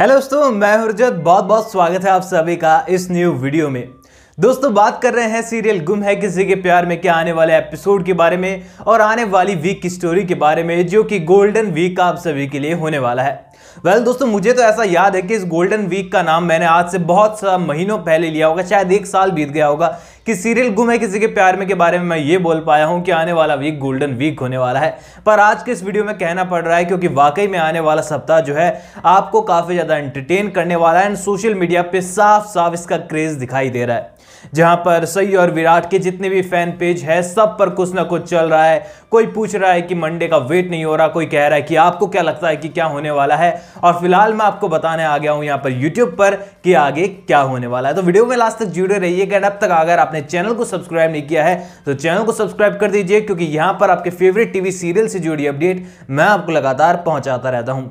hello दोस्तों मैं हरजत बहुत बहुत स्वागत है आप सभी का इस न्यू वीडियो में दोस्तों बात कर रहे हैं सीरियल गुम है किसी के प्यार में क्या आने वाले एपिसोड के बारे में और आने वाली वीक की स्टोरी के बारे में जो कि गोल्डन वीक का आप सभी के लिए होने वाला है वेल well, दोस्तों मुझे तो ऐसा याद है कि इस गोल्डन वीक का नाम मैंने आज से बहुत सा महीनों पहले लिया होगा शायद एक साल बीत गया होगा कि सीरियल गुम है किसी के प्यार में के बारे में मैं ये बोल पाया हूं कि आने वाला वीक गोल्डन वीक होने वाला है पर आज के इस वीडियो में कहना पड़ रहा है क्योंकि वाकई में आने वाला सप्ताह जो है आपको काफ़ी ज़्यादा एंटरटेन करने वाला है एंड सोशल मीडिया पर साफ साफ इसका क्रेज़ दिखाई दे रहा है जहां पर सई और विराट के जितने भी फैन पेज है सब पर कुछ ना कुछ चल रहा है कोई पूछ रहा है कि मंडे का वेट नहीं हो रहा कोई कह रहा है कि आपको क्या लगता है कि क्या होने वाला है और फिलहाल मैं आपको बताने आ गया हूं यहां पर यूट्यूब पर कि आगे क्या होने वाला है तो वीडियो में लास्ट तक जुड़े रहिएगा अब तक अगर आप आपने चैनल को सब्सक्राइब नहीं किया है तो चैनल को सब्सक्राइब कर दीजिए क्योंकि यहां पर आपके फेवरेट टीवी सीरियल से जुड़ी अपडेट मैं आपको लगातार पहुंचाता रहता हूं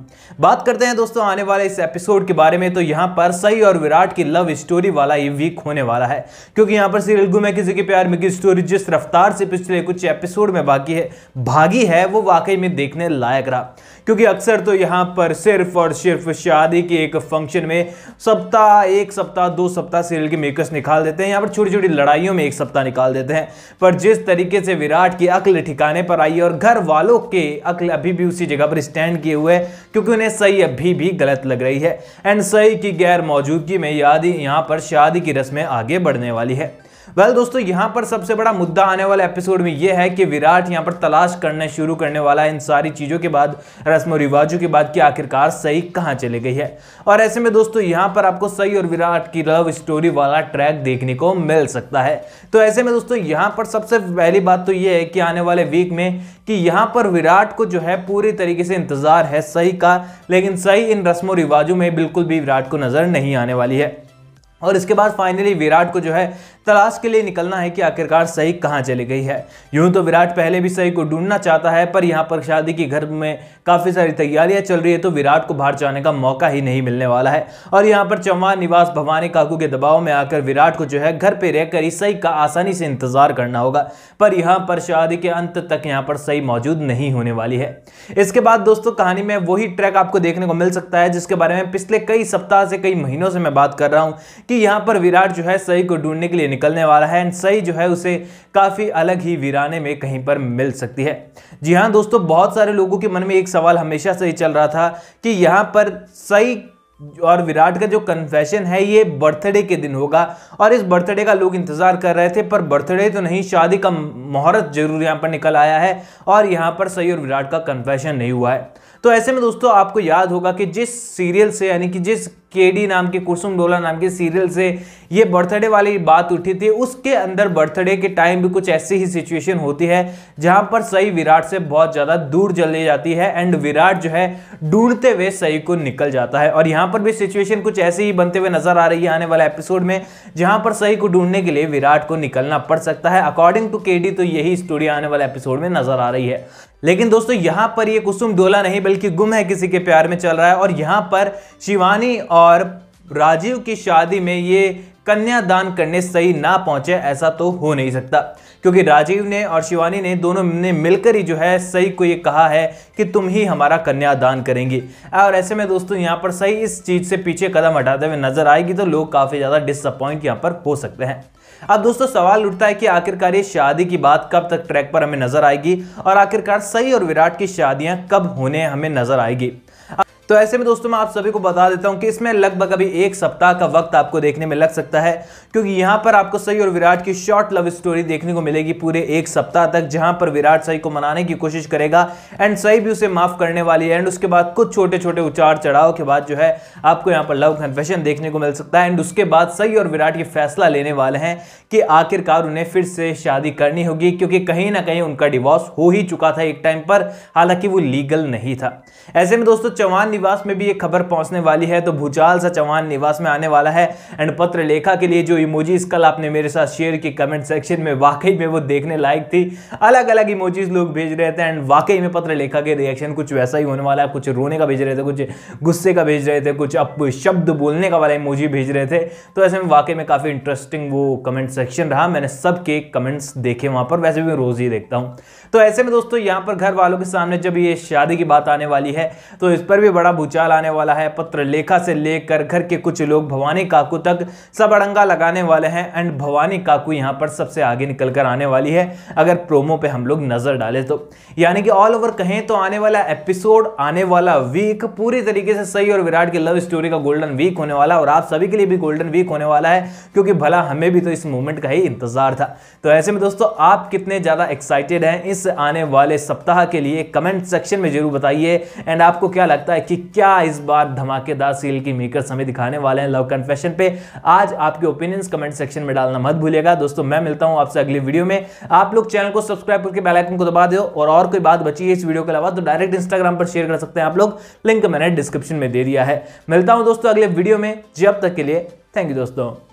बात करते हैं दोस्तों आने वाले इस एपिसोड के बारे में तो यहां पर सही और विराट की लव स्टोरी वाला ये वीक होने वाला है क्योंकि यहां पर सीरियल गुम है किसी के प्यार में की स्टोरी जिस रफ्तार से पिछले कुछ एपिसोड में बाकी है भागी है वो वाकई में देखने लायक रहा क्योंकि अक्सर तो यहाँ पर सिर्फ और सिर्फ शादी के एक फंक्शन में सप्ताह एक सप्ताह दो सप्ताह सीरियल के मेकर्स निकाल देते हैं यहाँ पर छोटी छोटी लड़ाइयों में एक सप्ताह निकाल देते हैं पर जिस तरीके से विराट की अक्ल ठिकाने पर आई और घर वालों के अक्ल अभी भी उसी जगह पर स्टैंड किए हुए हैं क्योंकि उन्हें सही अभी भी गलत लग रही है एंड सही की गैर मौजूदगी में यादी यहाँ पर शादी की रस्में आगे बढ़ने वाली है वेल well, दोस्तों यहां पर सबसे बड़ा मुद्दा आने वाले एपिसोड में यह है कि विराट यहां पर तलाश करने शुरू करने वाला है इन सारी चीज़ों के बाद रस्म रिवाजों के बाद कि आखिरकार सही कहां चले गई है और ऐसे में दोस्तों यहां पर आपको सही और विराट की लव स्टोरी वाला ट्रैक देखने को मिल सकता है तो ऐसे में दोस्तों यहां पर सबसे पहली बात तो यह है कि आने वाले वीक में कि यहाँ पर विराट को जो है पूरी तरीके से इंतज़ार है सही का लेकिन सही इन रस्म रिवाजों में बिल्कुल भी विराट को नज़र नहीं आने वाली है और इसके बाद फाइनली विराट को जो है तलाश के लिए निकलना है कि आखिरकार सही कहाँ चली गई है यूं तो विराट पहले भी सही को ढूंढना चाहता है पर यहाँ पर शादी के घर में काफ़ी सारी तैयारियां चल रही है तो विराट को बाहर जाने का मौका ही नहीं मिलने वाला है और यहाँ पर चौहान निवास भवानी काकू के दबाव में आकर विराट को जो है घर पर रहकर इस सही का आसानी से इंतजार करना होगा पर यहाँ पर शादी के अंत तक यहाँ पर सही मौजूद नहीं होने वाली है इसके बाद दोस्तों कहानी में वही ट्रैक आपको देखने को मिल सकता है जिसके बारे में पिछले कई सप्ताह से कई महीनों से मैं बात कर रहा हूँ कि यहाँ पर विराट जो है सही को ढूंढने के लिए निकलने वाला है एंड सही जो है उसे काफ़ी अलग ही वीराने में कहीं पर मिल सकती है जी हाँ दोस्तों बहुत सारे लोगों के मन में एक सवाल हमेशा से ही चल रहा था कि यहाँ पर सही और विराट का जो कन्फेशन है ये बर्थडे के दिन होगा और इस बर्थडे का लोग इंतज़ार कर रहे थे पर बर्थडे तो नहीं शादी का मुहूर्त जरूर यहाँ पर निकल आया है और यहाँ पर सही और विराट का कन्फेशन नहीं हुआ है तो ऐसे में दोस्तों आपको याद होगा कि जिस सीरियल से यानी कि जिस केडी नाम की कुसुम डोला नाम के सीरियल से ये बर्थडे वाली बात उठी थी उसके अंदर बर्थडे के टाइम भी कुछ ऐसी ही सिचुएशन होती है जहां पर सही विराट से बहुत ज़्यादा दूर चली जाती है एंड विराट जो है ढूंढते हुए सही को निकल जाता है और यहां पर भी सिचुएशन कुछ ऐसे ही बनते हुए नजर आ रही है आने वाले एपिसोड में जहां पर सही को ढूंढने के लिए विराट को निकलना पड़ सकता है अकॉर्डिंग टू के तो यही स्टोरी आने वाले एपिसोड में नजर आ रही है लेकिन दोस्तों यहां पर ये कुसुम डोला नहीं बल्कि गुम है किसी के प्यार में चल रहा है और यहां पर शिवानी और और राजीव की शादी में ये कन्यादान करने सही ना पहुंचे ऐसा तो हो नहीं सकता क्योंकि राजीव ने और शिवानी ने दोनों ने मिलकर ही जो है सही को ये कहा है कि तुम ही हमारा कन्यादान करेंगी और ऐसे में दोस्तों यहाँ पर सही इस चीज़ से पीछे कदम हटाते हुए नजर आएगी तो लोग काफ़ी ज़्यादा डिसअपॉइंट यहाँ पर हो सकते हैं अब दोस्तों सवाल उठता है कि आखिरकार ये शादी की बात कब तक ट्रैक पर हमें नजर आएगी और आखिरकार सही और विराट की शादियां कब होने हमें नजर आएगी तो ऐसे में दोस्तों मैं आप सभी को बता देता हूं कि इसमें लगभग अभी एक सप्ताह का वक्त आपको देखने में लग सकता है क्योंकि यहां पर आपको सही और विराट की शॉर्ट लव स्टोरी देखने को मिलेगी पूरे एक सप्ताह तक जहां पर विराट सही को मनाने की कोशिश करेगा एंड सही भी उसे माफ करने वाली है एंड उसके बाद कुछ छोटे छोटे उचार चढ़ाव के बाद जो है आपको यहां पर लव कन्फेशन देखने को मिल सकता है एंड उसके बाद सही और विराट ये फैसला लेने वाले हैं कि आखिरकार उन्हें फिर से शादी करनी होगी क्योंकि कहीं ना कहीं उनका डिवॉर्स हो ही चुका था एक टाइम पर हालांकि वो लीगल नहीं था ऐसे में दोस्तों चौहान निवास में भी एक खबर पहुंचने वाली है तो भूचाल सा चौहान निवास में आने वाला है एंड पत्र लेखा के लिए जो इमोजीज कल आपने मेरे साथ शेयर की कमेंट सेक्शन में वाकई में वो देखने लायक थी अलग अलग इमोजीज लोग भेज रहे थे एंड वाकई में पत्र लेखा के रिएक्शन कुछ वैसा ही होने वाला है कुछ रोने का भेज रहे थे कुछ गुस्से का भेज रहे थे कुछ अब शब्द बोलने का वाला इमोजी भेज रहे थे तो ऐसे में वाकई में काफ़ी इंटरेस्टिंग वो कमेंट सेक्शन रहा मैंने सबके कमेंट्स देखे वहां पर वैसे भी रोज़ ही देखता हूँ तो ऐसे में दोस्तों यहाँ पर घर वालों के सामने जब ये शादी की बात आने वाली है तो इस पर भी बड़ा भूचाल आने वाला है पत्र लेखा से लेकर घर के कुछ लोग भवानी काकू तक सब अड़ंगा लगाने वाले हैं एंड भवानी काकू यहाँ पर सबसे आगे निकल कर आने वाली है अगर प्रोमो पे हम लोग नज़र डालें तो यानी कि ऑल ओवर कहें तो आने वाला एपिसोड आने वाला वीक पूरी तरीके से सही और विराट की लव स्टोरी का गोल्डन वीक होने वाला और आप सभी के लिए भी गोल्डन वीक होने वाला है क्योंकि भला हमें भी तो इस मूवमेंट का ही इंतजार था तो ऐसे में दोस्तों आप कितने ज़्यादा एक्साइटेड हैं इस आने वाले सप्ताह के लिए कमेंट सेक्शन में जरूर बताइए एंड आपको क्या लगता है कि कि क्या इस बार धमाकेदार सील की मेकर्स हमें दिखाने वाले हैं लव कन्फेशन पे आज आपके ओपिनियंस कमेंट सेक्शन में डालना मत भूलिएगा दोस्तों मैं मिलता हूं आपसे अगली वीडियो में आप लोग चैनल को सब्सक्राइब करके बेलाइकन को दबा दो और, और कोई बात बची है इस वीडियो के अलावा तो डायरेक्ट इंस्टाग्राम पर शेयर कर सकते हैं आप लोग लिंक मैंने डिस्क्रिप्शन में दे दिया है मिलता हूँ दोस्तों अगले वीडियो में जी अब तक के लिए थैंक यू दोस्तों